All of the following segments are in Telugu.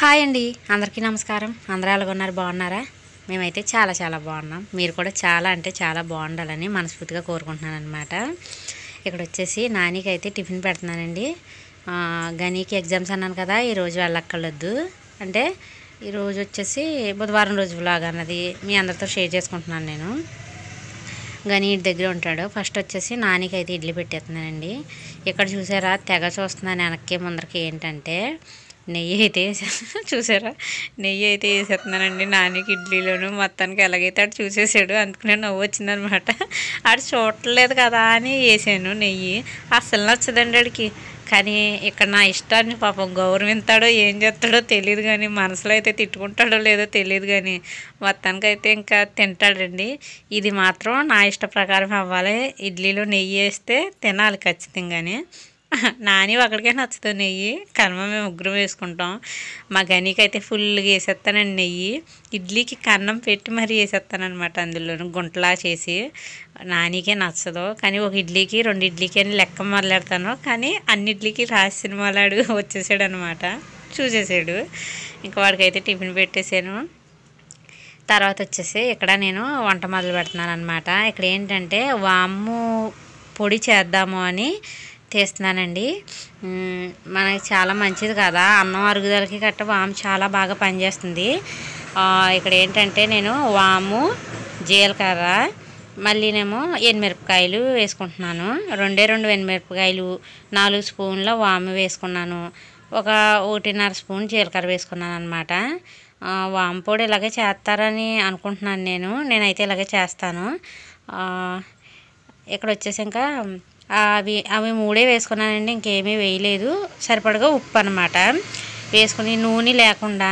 హాయ్ అండి అందరికీ నమస్కారం అందరూ ఎలాగొన్నారు బాగున్నారా మేమైతే చాలా చాలా బాగున్నాం మీరు కూడా చాలా అంటే చాలా బాగుండాలని మనస్ఫూర్తిగా కోరుకుంటున్నాను అనమాట ఇక్కడ వచ్చేసి నానికి అయితే టిఫిన్ పెడుతున్నానండి గనీకి ఎగ్జామ్స్ అన్నాను కదా ఈరోజు వెళ్ళక్కర్లేదు అంటే ఈరోజు వచ్చేసి బుధవారం రోజు బ్లాగ్ అన్నది మీ అందరితో షేర్ చేసుకుంటున్నాను నేను గని ఇంటి దగ్గర ఉంటాడు ఫస్ట్ వచ్చేసి అయితే ఇడ్లీ పెట్టేస్తున్నానండి ఇక్కడ చూసారా తెగ చూస్తున్నాను వెనక్కి ముందరికి ఏంటంటే నెయ్యి అయితే వేసాను చూసారా నెయ్యి అయితే వేసేస్తున్నానండి నానికి ఇడ్లీలోను మొత్తానికి ఎలాగైతే అటు చూసేసాడు అందుకనే నవ్వు వచ్చిందనమాట ఆడు చూడలేదు కదా అని వేసాను నెయ్యి అస్సలు నచ్చదండి అడికి కానీ ఇక్కడ నా ఇష్టాన్ని పాపం గౌరవింతాడో ఏం చేస్తాడో తెలియదు కానీ మనసులో అయితే తిట్టుకుంటాడో లేదో తెలియదు కానీ మొత్తానికి అయితే ఇంకా తింటాడండి ఇది మాత్రం నా ఇష్ట ప్రకారం అవ్వాలి ఇడ్లీలో నెయ్యి వేస్తే తినాలి ఖచ్చితంగానే నాని ఒకరికే నచ్చదు నెయ్యి కర్మ మేము ముగ్గురం వేసుకుంటాం మా గనికి అయితే ఫుల్గా వేసేస్తానండి నెయ్యి ఇడ్లీకి కన్నం పెట్టి మరీ వేసేస్తానమాట అందులోనూ గుంటలా చేసి నానికే నచ్చదు కానీ ఒక ఇడ్లీకి రెండు ఇడ్లీకి అని లెక్క మొదలెడతాను కానీ అన్నిటికి రాసి సినిమాలాడు వచ్చేసాడు అనమాట చూసేసాడు ఇంకా వాడికైతే టిఫిన్ పెట్టేశాను తర్వాత వచ్చేసి ఇక్కడ నేను వంట మొదలు పెడుతున్నాను అనమాట ఇక్కడ ఏంటంటే వాము పొడి చేద్దాము అని చేస్తున్నానండి మనకి చాలా మంచిది కదా అన్నం అరుగుదలకి గట్ట వాము చాలా బాగా పనిచేస్తుంది ఇక్కడ ఏంటంటే నేను వాము జీలకర్ర మళ్ళీనేమో ఎనిమిరపకాయలు వేసుకుంటున్నాను రెండే రెండు ఎనిమిరపకాయలు నాలుగు స్పూన్ల వాము వేసుకున్నాను ఒక ఒకటిన్నర స్పూన్ జీలకర్ర వేసుకున్నాను అనమాట వాము పొడి ఇలాగే చేస్తారని అనుకుంటున్నాను నేను నేనైతే ఇలాగే చేస్తాను ఇక్కడ వచ్చేసాక అవి అవి మూడే వేసుకున్నానండి ఇంకేమీ వేయలేదు సరిపడగా ఉప్పు అనమాట వేసుకుని నూనె లేకుండా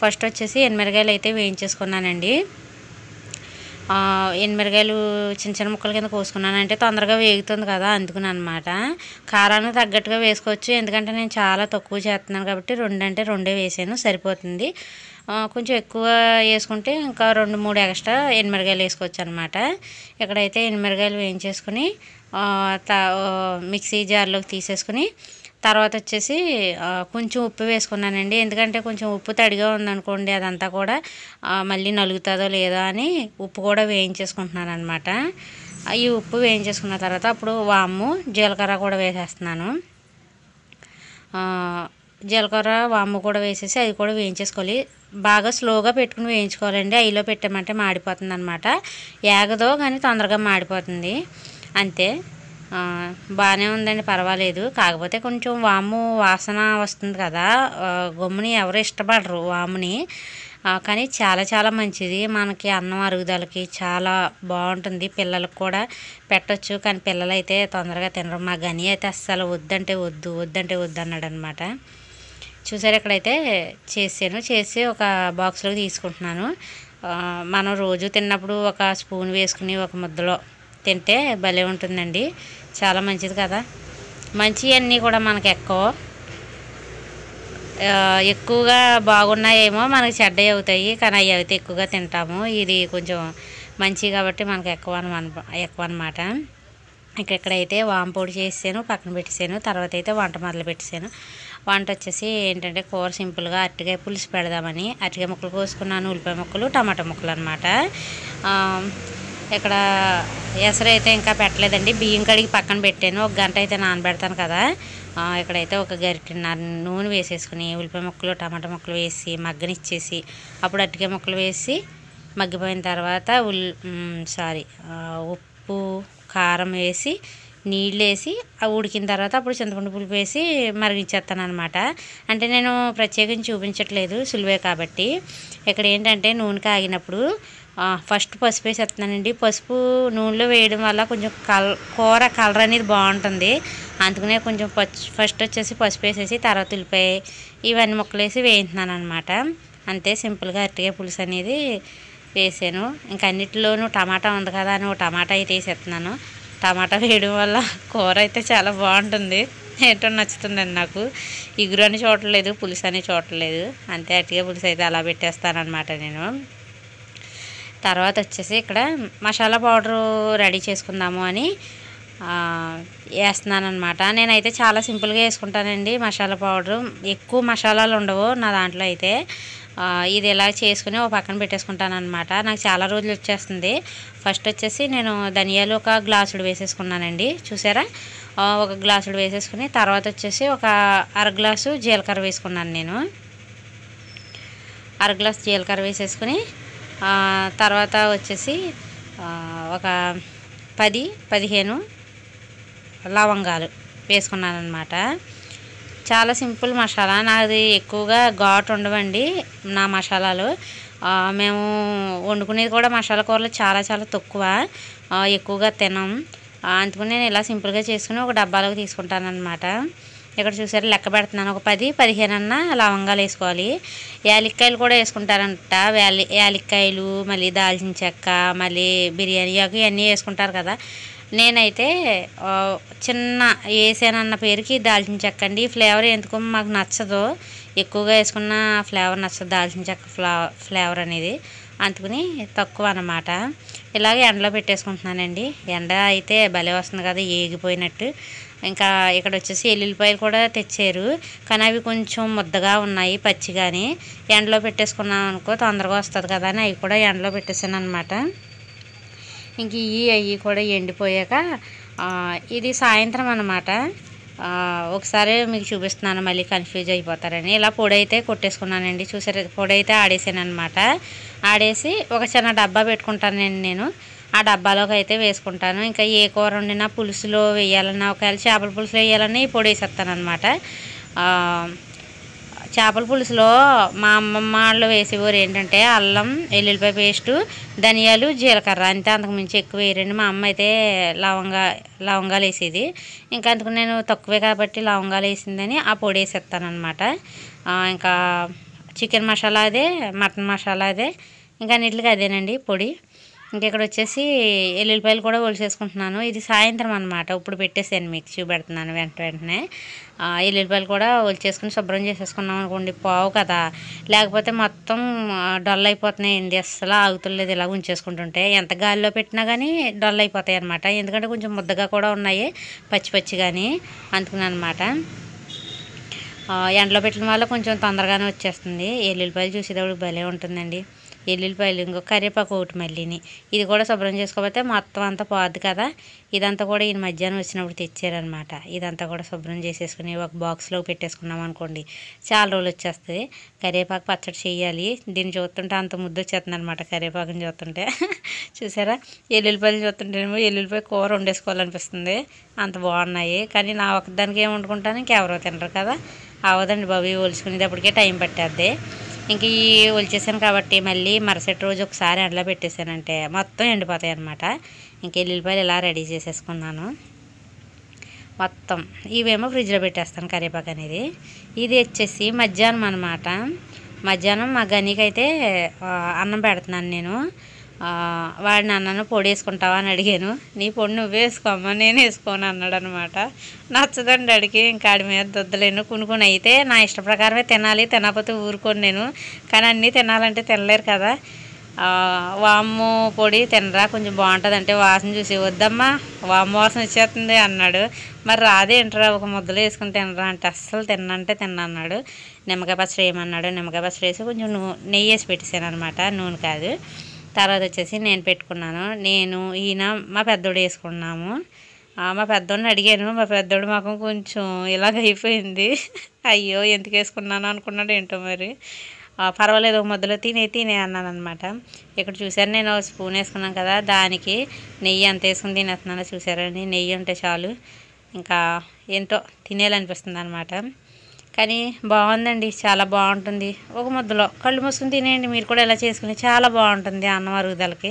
ఫస్ట్ వచ్చేసి ఎనిమిరగాయలు అయితే వేయించేసుకున్నానండి ఎనిమిరగాయలు చిన్న చిన్న ముక్కల కింద కోసుకున్నాను అంటే తొందరగా వేగుతుంది కదా అందుకుని అనమాట కారాన్ని తగ్గట్టుగా వేసుకోవచ్చు ఎందుకంటే నేను చాలా తక్కువ చేస్తున్నాను కాబట్టి రెండు అంటే రెండే వేసాను సరిపోతుంది కొంచెం ఎక్కువ వేసుకుంటే ఇంకా రెండు మూడు ఎక్స్ట్రా ఎనిమిరకాయలు వేసుకోవచ్చు అనమాట ఇక్కడైతే ఎనిమిరగాయలు వేయించేసుకుని మిక్సీ జార్లోకి తీసేసుకుని తర్వాత వచ్చేసి కొంచెం ఉప్పు వేసుకున్నానండి ఎందుకంటే కొంచెం ఉప్పు తడిగా ఉందనుకోండి అదంతా కూడా మళ్ళీ నలుగుతుందో లేదో అని ఉప్పు కూడా వేయించేసుకుంటున్నాను అనమాట ఈ ఉప్పు వేయించేసుకున్న తర్వాత అప్పుడు వాము జీలకర్ర కూడా వేసేస్తున్నాను జీలకర్ర వాము కూడా వేసేసి అది కూడా వేయించేసుకోవాలి బాగా స్లోగా పెట్టుకుని వేయించుకోవాలండి అయిలో పెట్టామంటే మాడిపోతుంది అనమాట ఏగదో కానీ తొందరగా మాడిపోతుంది అంతే బాగానే ఉందండి పర్వాలేదు కాకపోతే కొంచెం వాము వాసన వస్తుంది కదా గమ్ముని ఎవరు ఇష్టపడరు వాముని కానీ చాలా చాలా మంచిది మనకి అన్నం అరుగుదలకి చాలా బాగుంటుంది పిల్లలకు కూడా పెట్టచ్చు కానీ పిల్లలు అయితే తొందరగా తినరు మా గని అయితే అస్సలు వద్దంటే వద్దు వద్దంటే వద్దు అన్నాడు అనమాట చూసారు ఇక్కడైతే చేసాను చేసి ఒక బాక్స్లోకి తీసుకుంటున్నాను మనం రోజు తిన్నప్పుడు ఒక స్పూన్ వేసుకుని ఒక ముద్దలో తింటే భలే ఉంటుందండి చాలా మంచిది కదా అన్నీ కూడా మనకు ఎక్కువ ఎక్కువగా బాగున్నాయేమో మనకి చెడ్డవి అవుతాయి కానీ అవి అయితే ఎక్కువగా తింటాము ఇది కొంచెం మంచి కాబట్టి మనకు ఎక్కువ ఎక్కువ అనమాట ఇక్కడైతే వాంపొడి చేసాను పక్కన పెట్టేసాను తర్వాత అయితే వంట మొదలు పెట్టేసాను వంట వచ్చేసి ఏంటంటే కూర సింపుల్గా అరటికాయ పులుసు పెడదామని అరటికాయ ముక్కలు కోసుకున్నాను ఉల్లిపాయ ముక్కలు టమాటా ముక్కలు అనమాట ఇక్కడ ఎసరు అయితే ఇంకా పెట్టలేదండి బియ్యం కడిగి పక్కన పెట్టాను ఒక గంట అయితే నానబెడతాను కదా ఇక్కడైతే ఒక గరిటెన్నర నూనె వేసేసుకుని ఉల్లిపాయ ముక్కలు టమాటా ముక్కలు వేసి మగ్గనిచ్చేసి అప్పుడు అరటికాయ ముక్కలు వేసి మగ్గిపోయిన తర్వాత ఉల్ సారీ ఉప్పు కారం వేసి నీళ్ళేసి ఆ ఉడికిన తర్వాత అప్పుడు చింతపండు పులుపు వేసి మరిగించేస్తాను అనమాట అంటే నేను ప్రత్యేకించి చూపించట్లేదు సులువే కాబట్టి ఇక్కడ ఏంటంటే నూనె కాగినప్పుడు ఫస్ట్ పసుపు వేసేస్తున్నానండి పసుపు నూనెలో వేయడం వల్ల కొంచెం కల కూర కలర్ అనేది బాగుంటుంది అందుకనే కొంచెం ఫస్ట్ వచ్చేసి పసుపు వేసేసి తర్వాత ఉల్లిపాయ ఇవన్నీ ముక్కలు వేసి వేయింటున్నాను అనమాట అంతే సింపుల్గా అరటికాయ పులుసు అనేది వేసాను ఇంకా అన్నిటిలోనూ టమాటా ఉంది కదా అని ఒక టమాటా అయితే వేసేస్తున్నాను టమాటా వేయడం వల్ల కూర అయితే చాలా బాగుంటుంది ఏంటో నచ్చుతుందండి నాకు ఇగురు అని చూడలేదు పులుసు అని చూడలేదు అంతే అట్టిగా పులుసు అయితే అలా పెట్టేస్తానమాట నేను తర్వాత వచ్చేసి ఇక్కడ మసాలా పౌడరు రెడీ చేసుకుందాము అని వేస్తున్నానమాట నేనైతే చాలా సింపుల్గా వేసుకుంటానండి మసాలా పౌడరు ఎక్కువ మసాలాలు ఉండవు నా దాంట్లో అయితే ఇది ఇలా చేసుకుని ఒక పక్కన పెట్టేసుకుంటాను అనమాట నాకు చాలా రోజులు వచ్చేస్తుంది ఫస్ట్ వచ్చేసి నేను ధనియాలు ఒక గ్లాసుడు వేసేసుకున్నానండి చూసారా ఒక గ్లాసుడు వేసేసుకుని తర్వాత వచ్చేసి ఒక అర గ్లాసు జీలకర్ర వేసుకున్నాను నేను అర గ్లాస్ జీలకర్ర వేసేసుకుని తర్వాత వచ్చేసి ఒక పది పదిహేను లవంగాలు వేసుకున్నాను అనమాట చాలా సింపుల్ మసాలా నాది ఎక్కువగా ఘాట్ ఉండవండి నా మసాలాలు మేము వండుకునేది కూడా మసాలా కూరలు చాలా చాలా తక్కువ ఎక్కువగా తినం అందుకని నేను ఇలా సింపుల్గా చేసుకుని ఒక డబ్బాలోకి తీసుకుంటాను అనమాట ఇక్కడ చూసారా లెక్క పెడుతున్నాను ఒక పది పదిహేను అన్న లవంగాలు వేసుకోవాలి యాలిక్కాయలు కూడా వేసుకుంటారంట యాలి యాలిక్కాయలు మళ్ళీ దాల్చిన చెక్క మళ్ళీ బిర్యానీ ఇవన్నీ వేసుకుంటారు కదా నేనైతే చిన్న వేసానన్న పేరుకి దాల్చిన చెక్క అండి ఫ్లేవర్ ఎందుకు మాకు నచ్చదు ఎక్కువగా వేసుకున్న ఫ్లేవర్ నచ్చదు దాల్చిన చెక్క ఫ్లేవర్ అనేది అందుకుని తక్కువ అనమాట ఇలాగే ఎండలో పెట్టేసుకుంటున్నానండి ఎండ అయితే భలే వస్తుంది కదా ఏగిపోయినట్టు ఇంకా ఇక్కడ వచ్చేసి ఎల్లుల్లిపాయలు కూడా తెచ్చారు కానీ అవి కొంచెం ముద్దగా ఉన్నాయి పచ్చిగాని ఎండలో పెట్టేసుకున్నాం అనుకో తొందరగా వస్తుంది కదా అని అవి కూడా ఎండలో పెట్టేసాను అనమాట ఇంక ఇవి అవి కూడా ఎండిపోయాక ఇది సాయంత్రం అనమాట ఒకసారి మీకు చూపిస్తున్నాను మళ్ళీ కన్ఫ్యూజ్ అయిపోతారని ఇలా పొడైతే కొట్టేసుకున్నానండి చూసారు పొడైతే ఆడేసాను అనమాట ఆడేసి ఒక చిన్న డబ్బా పెట్టుకుంటానండి నేను ఆ డబ్బాలోకి అయితే వేసుకుంటాను ఇంకా ఏ కూర వండినా పులుసులో వేయాలన్నా ఒకవేళ చేపల పులుసులో వేయాలన్నా ఈ పొడి వేసేస్తాను అనమాట చేపల పులుసులో మా అమ్మమ్మ వాళ్ళు వేసేవారు ఏంటంటే అల్లం వెల్లుల్లిపాయ పేస్టు ధనియాలు జీలకర్ర అంతే అంతకు మించి ఎక్కువ వేయరండి మా అమ్మ అయితే లవంగా లవంగాలు వేసేది ఇంకా అందుకు నేను తక్కువే కాబట్టి లవంగాలు వేసిందని ఆ పొడి వేసేస్తానమాట ఇంకా చికెన్ మసాలా అదే మటన్ మసాలా అదే ఇంకా అన్నిటికీ అదేనండి పొడి ఇంకా ఇక్కడ వచ్చేసి ఎల్లుల్లిపాయలు కూడా ఒలిచేసుకుంటున్నాను ఇది సాయంత్రం అనమాట ఇప్పుడు పెట్టేసాను మీకు చూపెడుతున్నాను వెంట వెంటనే ఎల్లుల్లిపాయలు కూడా ఒలిచేసుకుని శుభ్రం చేసేసుకున్నాం అనుకోండి పోవు కదా లేకపోతే మొత్తం డల్ అయిపోతున్నాయి ఏంటి అస్సలు ఆగుతులేదు ఇలా ఉంచేసుకుంటుంటే ఎంత గాలిలో పెట్టినా కానీ డల్ అయిపోతాయి అనమాట ఎందుకంటే కొంచెం ముద్దగా కూడా ఉన్నాయి పచ్చి పచ్చి కానీ అందుకుని అనమాట ఎండలో పెట్టిన వల్ల కొంచెం తొందరగానే వచ్చేస్తుంది ఎల్లుల్లిపాయలు చూసేటప్పుడు భలే ఉంటుందండి ఎల్లుల్లిపాయలు ఇంకో కరివేపాకు ఒకటి మళ్ళీని ఇది కూడా శుభ్రం చేసుకోకపోతే మొత్తం అంతా పోద్ది కదా ఇదంతా కూడా ఈయన మధ్యాహ్నం వచ్చినప్పుడు తెచ్చారనమాట ఇదంతా కూడా శుభ్రం చేసేసుకుని ఒక బాక్స్లో పెట్టేసుకున్నాం అనుకోండి చాలా రోజులు వచ్చేస్తుంది కరివేపాకు పచ్చడి చేయాలి దీన్ని చూస్తుంటే అంత ముద్దు వచ్చేస్తుంది అనమాట కరివేపాకుని చూస్తుంటే చూసారా ఎల్లుల్లిపాయలు చూస్తుంటేనేమో ఎల్లుల్లిపాయ కూర వండేసుకోవాలనిపిస్తుంది అంత బాగున్నాయి కానీ నా దానికి ఏమి వండుకుంటాను ఇంకెవరో తినరు కదా అవదండి బాబు ఇవి ఒలుచుకునేటప్పటికే టైం పట్టేద్ది ఇంక ఈ ఒలిచేసాను కాబట్టి మళ్ళీ మరుసటి రోజు ఒకసారి ఎండలో పెట్టేశానంటే మొత్తం ఎండిపోతాయి అనమాట ఇంక ఎల్లుల్లిపాయలు ఇలా రెడీ చేసేసుకున్నాను మొత్తం ఇవేమో ఫ్రిడ్జ్లో పెట్టేస్తాను కరివేపాకు అనేది ఇది వచ్చేసి మధ్యాహ్నం అనమాట మధ్యాహ్నం మా గనికి అయితే అన్నం పెడుతున్నాను నేను వాడి నాన్నను పొడి వేసుకుంటావా అని అడిగాను నీ పొడి నువ్వే వేసుకోమ్మ నేను వేసుకోను అన్నాడు అనమాట నచ్చదండి అడిగి ఇంకా ఆడి మీద దొద్దలేను కొనుక్కొని అయితే నా ఇష్ట ప్రకారమే తినాలి తినకపోతే ఊరుకోను నేను కానీ అన్నీ తినాలంటే తినలేరు కదా వాము పొడి తినరా కొంచెం బాగుంటుంది అంటే వాసన చూసి వద్దమ్మా వాము వాసన వచ్చేస్తుంది అన్నాడు మరి రాదే రాదేంట్రా ఒక ముద్దలు వేసుకుని తినరా అంటే అస్సలు తిన్నంటే తిన్న అన్నాడు నిమ్మకాయ పచ్చడి వేయమన్నాడు నిమ్మకాయ పచ్చడి వేసి కొంచెం నెయ్యి వేసి పెట్టేశాను అనమాట నూనె కాదు తర్వాత వచ్చేసి నేను పెట్టుకున్నాను నేను ఈయన మా పెద్దోడు వేసుకున్నాము మా పెద్దోడిని అడిగాను మా పెద్దోడు మాకు కొంచెం ఇలాగ అయిపోయింది అయ్యో ఎందుకు వేసుకున్నాను అనుకున్నాడు ఏంటో మరి పర్వాలేదు మొదలు తినే తినే అన్నాను అనమాట ఇక్కడ చూశాను నేను స్పూన్ వేసుకున్నాను కదా దానికి నెయ్యి అంత వేసుకుని తినేస్తున్నాను చూసారండి నెయ్యి ఉంటే చాలు ఇంకా ఏంటో తినేయాలనిపిస్తుంది అనమాట కానీ బాగుందండి చాలా బాగుంటుంది ఒక ముద్దలో కళ్ళు మూసుకుని తినేయండి మీరు కూడా ఇలా చేసుకుని చాలా బాగుంటుంది అన్నం అరుగుదలకి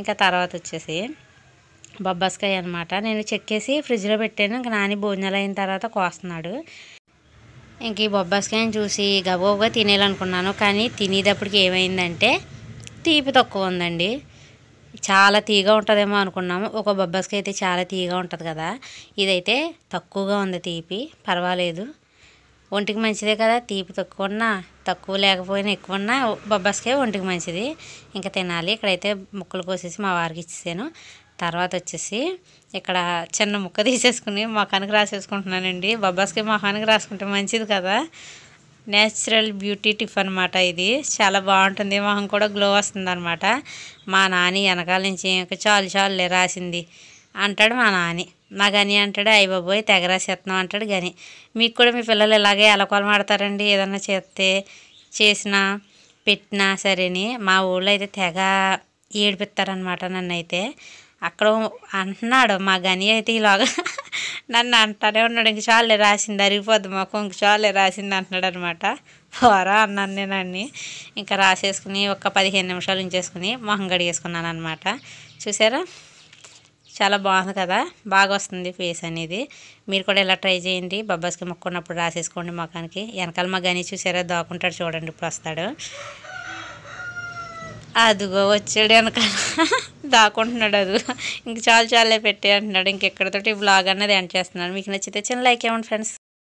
ఇంకా తర్వాత వచ్చేసి బొబ్బాస్కాయ అనమాట నేను చెక్కేసి ఫ్రిడ్జ్లో పెట్టాను ఇంకా నాని భోజనాలు అయిన తర్వాత కోస్తున్నాడు ఇంక ఈ బొబ్బాస్కాయని చూసి గబగబగా తినేయాలనుకున్నాను కానీ తినేటప్పటికి ఏమైందంటే తీపి తక్కువ ఉందండి చాలా తీగా ఉంటుందేమో అనుకున్నాము ఒక బొబ్బస్కి అయితే చాలా తీగా ఉంటుంది కదా ఇదైతే తక్కువగా ఉంది తీపి పర్వాలేదు ఒంటికి మంచిదే కదా తీపి తక్కువ ఉన్నా తక్కువ లేకపోయినా ఎక్కువ ఉన్నా బొబ్బస్కే ఒంటికి మంచిది ఇంకా తినాలి ఇక్కడైతే ముక్కలు కోసేసి మా వారికి ఇచ్చేసాను తర్వాత వచ్చేసి ఇక్కడ చిన్న ముక్క తీసేసుకుని మొఖానికి రాసేసుకుంటున్నానండి బొబ్బాస్కి మొఖానికి రాసుకుంటే మంచిది కదా నేచురల్ బ్యూటీ టిఫ్ అనమాట ఇది చాలా బాగుంటుంది మొహం కూడా గ్లో వస్తుంది అనమాట మా నాని వెనకాల నుంచి ఇంకా చాలు చాలులే రాసింది అంటాడు మా నాని మా గని అంటాడు అయ్య బాబోయ్ తెగ రాసేస్తున్నాం అంటాడు గని మీకు కూడా మీ పిల్లలు ఇలాగే ఎలకొలం ఆడతారండి ఏదన్నా చేస్తే చేసినా పెట్టినా సరేని మా ఊళ్ళో అయితే తెగ ఏడిపిస్తారనమాట నన్ను అయితే అక్కడ అంటున్నాడు మా గని అయితే ఇలాగా నన్ను అంటానే ఉన్నాడు ఇంక చాలే రాసింది అరిగిపోద్ది మాకు ఇంక చాలే రాసింది అంటున్నాడు అనమాట పోరా అన్నాను నేను అన్ని ఇంకా రాసేసుకుని ఒక పదిహేను నిమిషాలు ఉంచేసుకుని మొహం కడిగేసుకున్నాను అనమాట చూసారా చాలా బాగుంది కదా బాగా వస్తుంది ఫేస్ అనేది మీరు కూడా ఇలా ట్రై చేయండి బొబ్బాస్కి మొక్కున్నప్పుడు రాసేసుకోండి మొఖానికి వెనకాల మా గని చూసారా దాకుంటాడు చూడండి ఇప్పుడు వస్తాడు అదిగో వచ్చాడు వెనక దాక్కుంటున్నాడు అదిగో ఇంక చాలు చాలే పెట్టే అంటున్నాడు ఇంకెక్కడితోటి ఈ బ్లాగ్ అనేది ఎండ్ చేస్తున్నాను మీకు నచ్చితే చిన్న లైక్ ఇవ్వండి ఫ్రెండ్స్